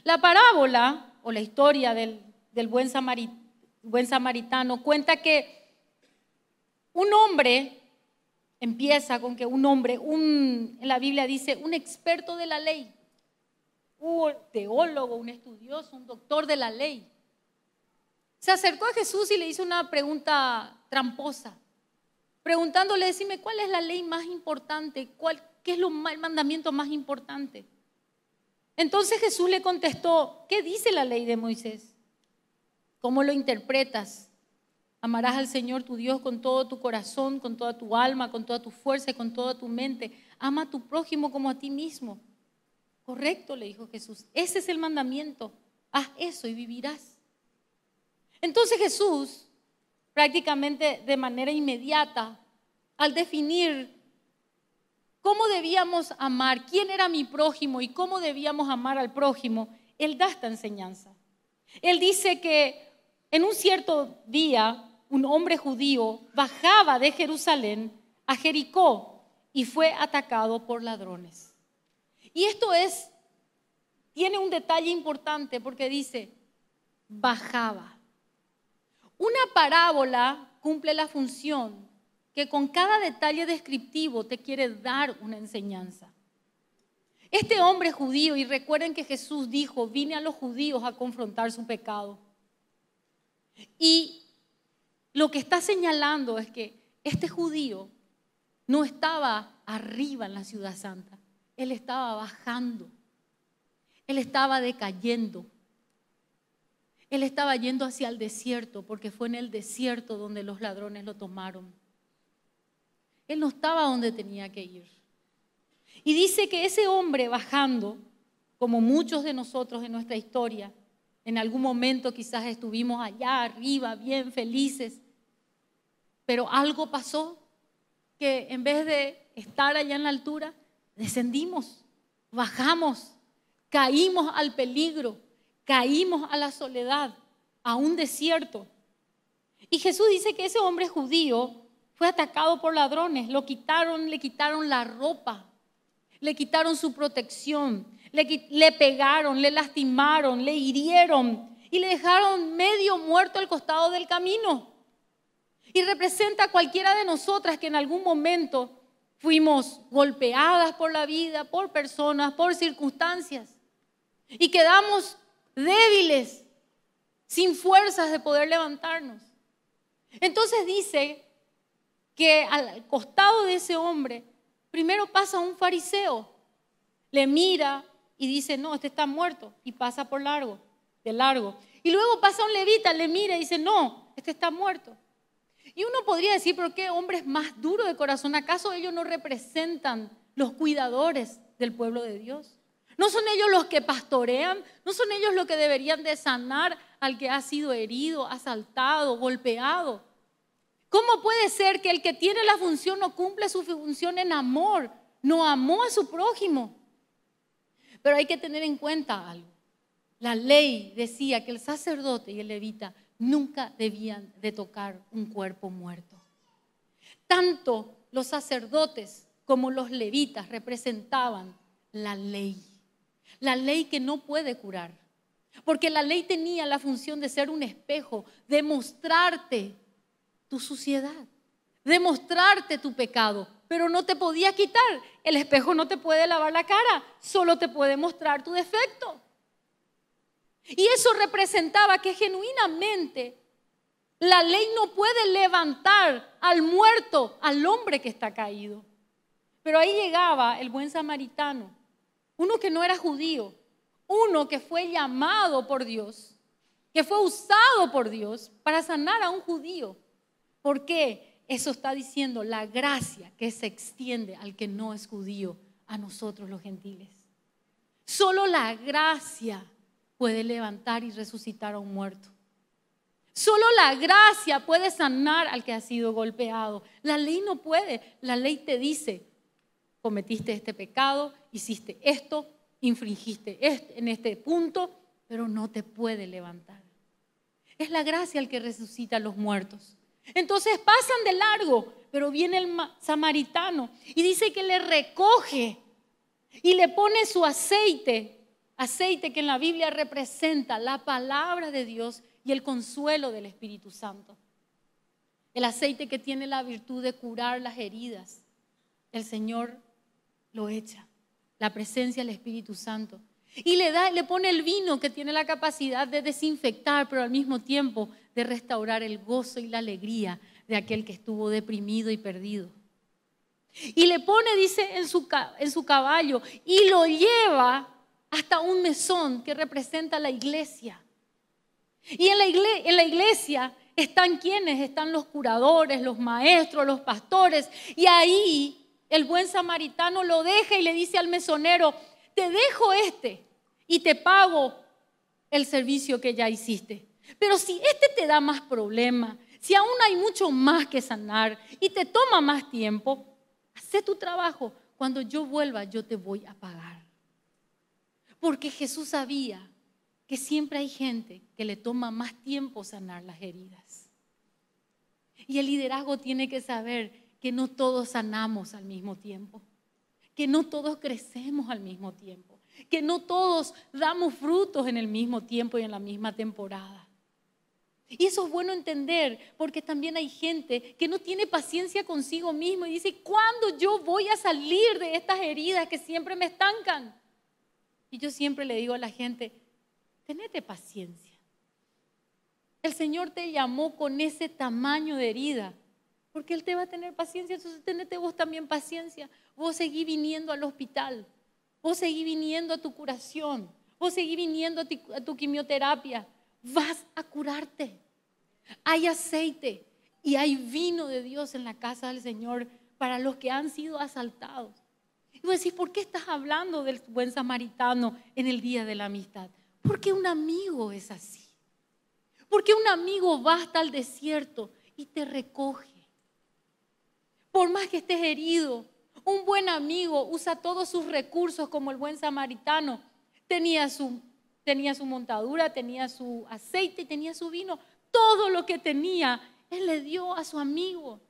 La parábola o la historia del, buen, buen samaritano cuenta que un hombre empieza con que un hombre, un, en la Biblia dice, un experto de la ley, un teólogo, un estudioso, un doctor de la ley, se acercó a Jesús y le hizo una pregunta tramposa, preguntándole, decime, ¿cuál es la ley más importante? ¿Cuál, ¿Qué es el mandamiento más importante? Entonces Jesús le contestó, ¿qué dice la ley de Moisés? ¿Cómo lo interpretas? Amarás al Señor tu Dios con todo tu corazón, con toda tu alma, con toda tu fuerza y con toda tu mente. Ama a tu prójimo como a ti mismo. Correcto, le dijo Jesús. Ese es el mandamiento. Haz eso y vivirás. Entonces Jesús, prácticamente de manera inmediata, al definir cómo debíamos amar, quién era mi prójimo y cómo debíamos amar al prójimo, Él da esta enseñanza. Él dice que en un cierto día un hombre judío, bajaba de Jerusalén a Jericó y fue atacado por ladrones. Y esto es, tiene un detalle importante porque dice, bajaba. Una parábola cumple la función que con cada detalle descriptivo te quiere dar una enseñanza. Este hombre judío, y recuerden que Jesús dijo, vine a los judíos a confrontar su pecado. Y lo que está señalando es que este judío no estaba arriba en la ciudad santa, él estaba bajando, él estaba decayendo, él estaba yendo hacia el desierto, porque fue en el desierto donde los ladrones lo tomaron. Él no estaba donde tenía que ir. Y dice que ese hombre bajando, como muchos de nosotros en nuestra historia, en algún momento quizás estuvimos allá arriba, bien felices, pero algo pasó que en vez de estar allá en la altura, descendimos, bajamos, caímos al peligro, caímos a la soledad, a un desierto. Y Jesús dice que ese hombre judío fue atacado por ladrones, lo quitaron, le quitaron la ropa, le quitaron su protección, le, le, pegaron, le lastimaron, le hirieron y le dejaron medio muerto al costado del camino y representa a cualquiera de nosotras que en algún momento fuimos golpeadas por la vida, por personas, por circunstancias y quedamos débiles, sin fuerzas de poder levantarnos. Entonces dice que al costado de ese hombre primero pasa un fariseo, le mira y dice, no, este está muerto y pasa por largo, de largo. Y luego pasa un levita, le mira y dice, no, este está muerto. Y uno podría decir, ¿por qué hombres más duros de corazón? ¿Acaso ellos no representan los cuidadores del pueblo de Dios? ¿No son ellos los que pastorean? ¿No son ellos los que deberían de sanar al que ha sido herido, asaltado, golpeado? ¿Cómo puede ser que el que tiene la función no cumple su función en amor? No amó a su prójimo. Pero hay que tener en cuenta algo. La ley decía que el sacerdote y el levita nunca debían de tocar un cuerpo muerto. Tanto los sacerdotes como los levitas representaban la ley, la ley que no puede curar, porque la ley tenía la función de ser un espejo, de mostrarte tu suciedad, de tu pecado, pero no te podía quitar, el espejo no te puede lavar la cara, solo te puede mostrar tu defecto. Y eso representaba que genuinamente la ley no puede levantar al muerto, al hombre que está caído. Pero ahí llegaba el buen samaritano, uno que no era judío, uno que fue llamado por Dios, que fue usado por Dios para sanar a un judío. ¿Por qué? Eso está diciendo la gracia que se extiende al que no es judío, a nosotros los gentiles. Solo la gracia puede levantar y resucitar a un muerto. Solo la gracia puede sanar al que ha sido golpeado. La ley no puede. La ley te dice, cometiste este pecado, hiciste esto, infringiste en este punto, pero no te puede levantar. Es la gracia el que resucita a los muertos. Entonces pasan de largo, pero viene el samaritano y dice que le recoge y le pone su aceite Aceite que en la Biblia representa la palabra de Dios y el consuelo del Espíritu Santo. El aceite que tiene la virtud de curar las heridas. El Señor lo echa. La presencia del Espíritu Santo. Y le, da, le pone el vino que tiene la capacidad de desinfectar, pero al mismo tiempo de restaurar el gozo y la alegría de aquel que estuvo deprimido y perdido. Y le pone, dice, en su, en su caballo y lo lleva hasta un mesón que representa la iglesia. Y en la, iglesia, están quienes, están los curadores, los maestros, los pastores. Y ahí el buen samaritano lo deja y le dice al mesonero, te dejo este y te pago el servicio que ya hiciste. Pero si este te da más problema, si aún hay mucho más que sanar y te toma más tiempo, hace tu trabajo. Cuando yo vuelva, yo te voy a pagar. Porque Jesús sabía que siempre hay gente que le toma más tiempo sanar las heridas. Y el liderazgo tiene que saber que no todos sanamos al mismo tiempo, que no todos crecemos al mismo tiempo, que no todos damos frutos en el mismo tiempo y en la misma temporada. Y eso es bueno entender porque también hay gente que no tiene paciencia consigo mismo y dice, ¿cuándo yo voy a salir de estas heridas que siempre me estancan? Y yo siempre le digo a la gente, tenete paciencia. El Señor te llamó con ese tamaño de herida, porque Él te va a tener paciencia, entonces tenete vos también paciencia. Vos seguí viniendo al hospital, vos seguí viniendo a tu curación, vos seguí viniendo a tu quimioterapia. Vas a curarte. Hay aceite y hay vino de Dios en la casa del Señor para los que han sido asaltados. Y decís, ¿por qué estás hablando del buen samaritano en el día de la amistad? Porque un amigo es así. Porque un amigo va hasta el desierto y te recoge. Por más que estés herido, un buen amigo usa todos sus recursos como el buen samaritano. Tenía su, tenía su montadura, tenía su aceite, tenía su vino, todo lo que tenía, él le dio a su amigo.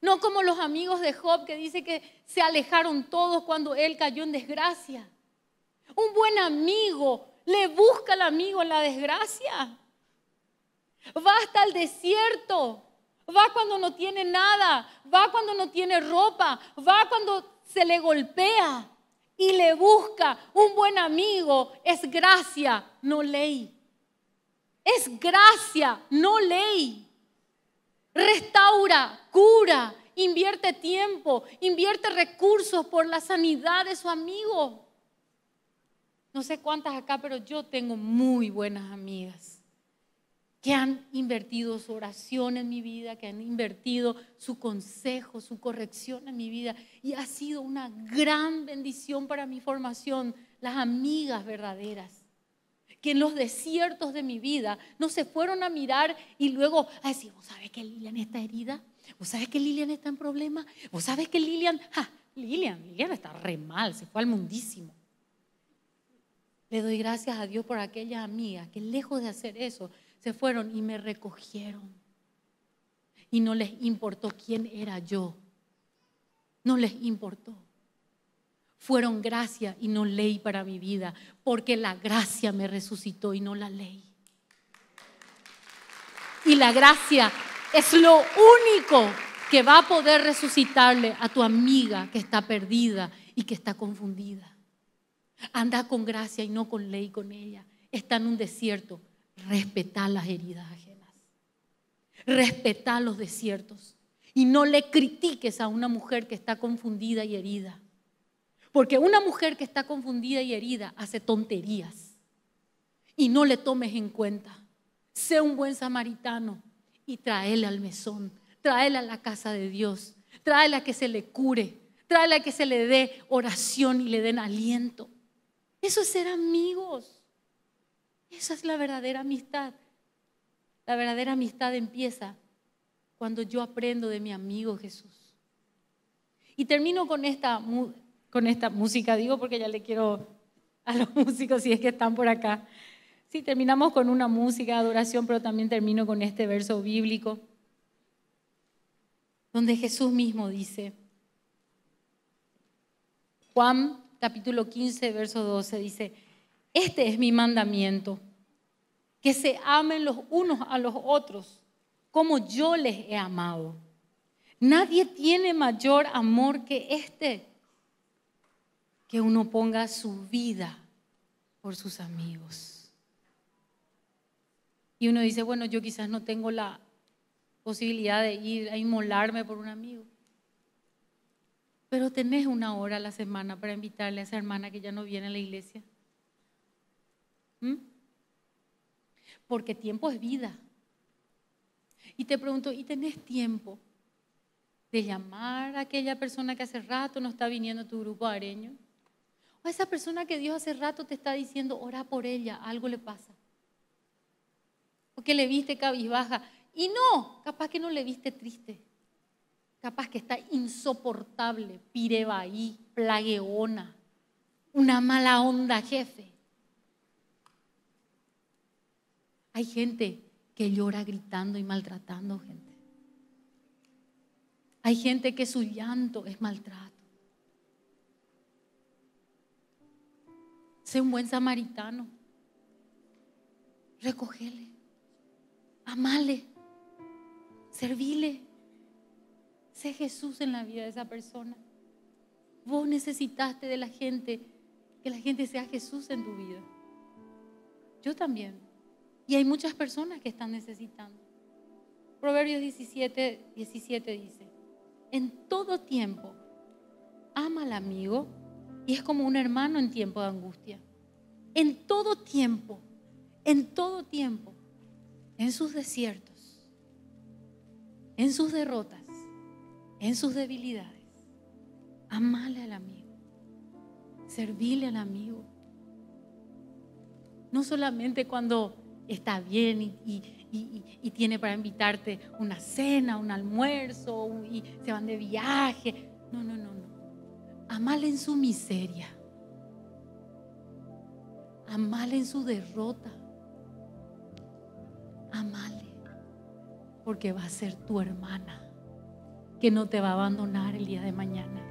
No como los amigos de Job que dice que se alejaron todos cuando él cayó en desgracia. Un buen amigo le busca al amigo en la desgracia. Va hasta el desierto. Va cuando no tiene nada. Va cuando no tiene ropa. Va cuando se le golpea. Y le busca. Un buen amigo es gracia, no ley. Es gracia, no ley. Restaura, cura, invierte tiempo, invierte recursos por la sanidad de su amigo. No sé cuántas acá, pero yo tengo muy buenas amigas que han invertido su oración en mi vida, que han invertido su consejo, su corrección en mi vida. Y ha sido una gran bendición para mi formación, las amigas verdaderas que en los desiertos de mi vida no se fueron a mirar y luego a decir, ¿vos sabés que Lilian está herida? ¿Vos sabés que Lilian está en problema? ¿Vos sabés que Lilian, ja, Lilian, Lilian está re mal, se fue al mundísimo? Le doy gracias a Dios por aquellas amigas que lejos de hacer eso, se fueron y me recogieron. Y no les importó quién era yo. No les importó fueron gracia y no ley para mi vida, porque la gracia me resucitó y no la ley. Y la gracia es lo único que va a poder resucitarle a tu amiga que está perdida y que está confundida. Anda con gracia y no con ley con ella. Está en un desierto. respeta las heridas ajenas. Respeta los desiertos. Y no le critiques a una mujer que está confundida y herida. Porque una mujer que está confundida y herida hace tonterías y no le tomes en cuenta. Sé un buen samaritano y tráele al mesón, tráele a la casa de Dios, tráele a que se le cure, tráele a que se le dé oración y le den aliento. Eso es ser amigos. Esa es la verdadera amistad. La verdadera amistad empieza cuando yo aprendo de mi amigo Jesús. Y termino con esta con esta música, digo porque ya le quiero a los músicos si es que están por acá. Sí, terminamos con una música, adoración, pero también termino con este verso bíblico, donde Jesús mismo dice, Juan capítulo 15, verso 12, dice, este es mi mandamiento, que se amen los unos a los otros, como yo les he amado. Nadie tiene mayor amor que este que uno ponga su vida por sus amigos. Y uno dice, bueno, yo quizás no tengo la posibilidad de ir a inmolarme por un amigo. Pero tenés una hora a la semana para invitarle a esa hermana que ya no viene a la iglesia. ¿Mm? Porque tiempo es vida. Y te pregunto, ¿y tenés tiempo de llamar a aquella persona que hace rato no está viniendo a tu grupo areño? O esa persona que Dios hace rato te está diciendo, ora por ella, algo le pasa. Porque le viste cabizbaja. Y no, capaz que no le viste triste. Capaz que está insoportable, pirebaí, plagueona, una mala onda, jefe. Hay gente que llora gritando y maltratando gente. Hay gente que su llanto es maltrato. Sé un buen samaritano. Recogele. Amale. Servile. Sé Jesús en la vida de esa persona. Vos necesitaste de la gente, que la gente sea Jesús en tu vida. Yo también. Y hay muchas personas que están necesitando. Proverbios 17, 17 dice, en todo tiempo, ama al amigo y es como un hermano en tiempo de angustia. En todo tiempo, en todo tiempo, en sus desiertos, en sus derrotas, en sus debilidades. Amale al amigo, servile al amigo. No solamente cuando está bien y, y, tiene para invitarte una cena, un almuerzo y se van de viaje. No, no, no, no. Amale en su miseria. Amale en su derrota. Amale. Porque va a ser tu hermana que no te va a abandonar el día de mañana.